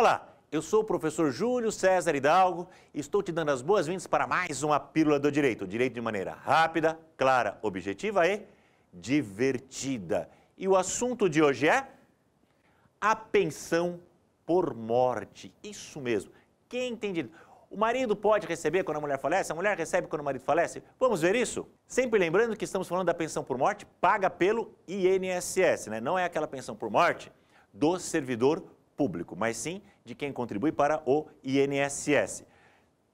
Olá, eu sou o professor Júlio César Hidalgo e estou te dando as boas-vindas para mais uma Pílula do Direito. Direito de maneira rápida, clara, objetiva e divertida. E o assunto de hoje é a pensão por morte. Isso mesmo. Quem tem direito? O marido pode receber quando a mulher falece? A mulher recebe quando o marido falece? Vamos ver isso? Sempre lembrando que estamos falando da pensão por morte paga pelo INSS, né? Não é aquela pensão por morte do servidor público, mas sim de quem contribui para o INSS.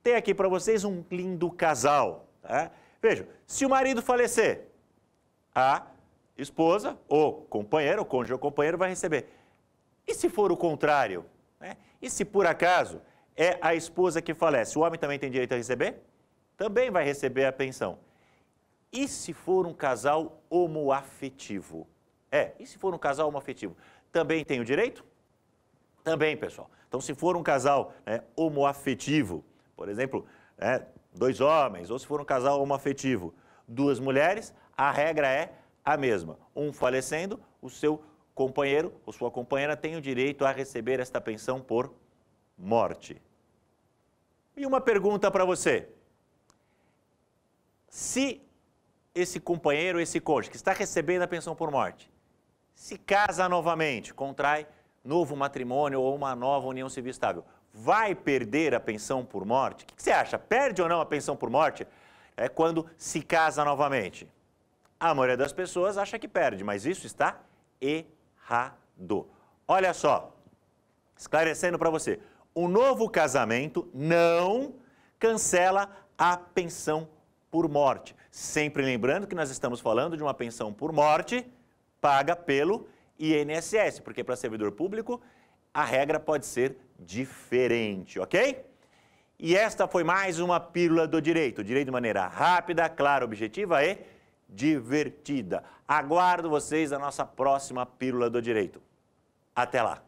Tem aqui para vocês um lindo casal. Né? Tá? Vejam, se o marido falecer, a esposa ou companheiro, ou cônjuge ou companheiro vai receber. E se for o contrário? Né? E se por acaso é a esposa que falece, o homem também tem direito a receber? Também vai receber a pensão. E se for um casal homoafetivo? É, e se for um casal homoafetivo? Também tem o direito? também, pessoal. Então, se for um casal né, homoafetivo, por exemplo, né, dois homens, ou se for um casal homoafetivo, duas mulheres, a regra é a mesma. Um falecendo, o seu companheiro ou sua companheira tem o direito a receber esta pensão por morte. E uma pergunta para você. Se esse companheiro, esse cônjuge que está recebendo a pensão por morte, se casa novamente, contrai novo matrimônio ou uma nova união civil estável, vai perder a pensão por morte? O que você acha? Perde ou não a pensão por morte? É quando se casa novamente. A maioria das pessoas acha que perde, mas isso está errado. Olha só, esclarecendo para você, o novo casamento não cancela a pensão por morte. Sempre lembrando que nós estamos falando de uma pensão por morte paga pelo INSS, porque para servidor público a regra pode ser diferente, ok? E esta foi mais uma Pílula do Direito. Direito de maneira rápida, clara, objetiva e divertida. Aguardo vocês na nossa próxima Pílula do Direito. Até lá!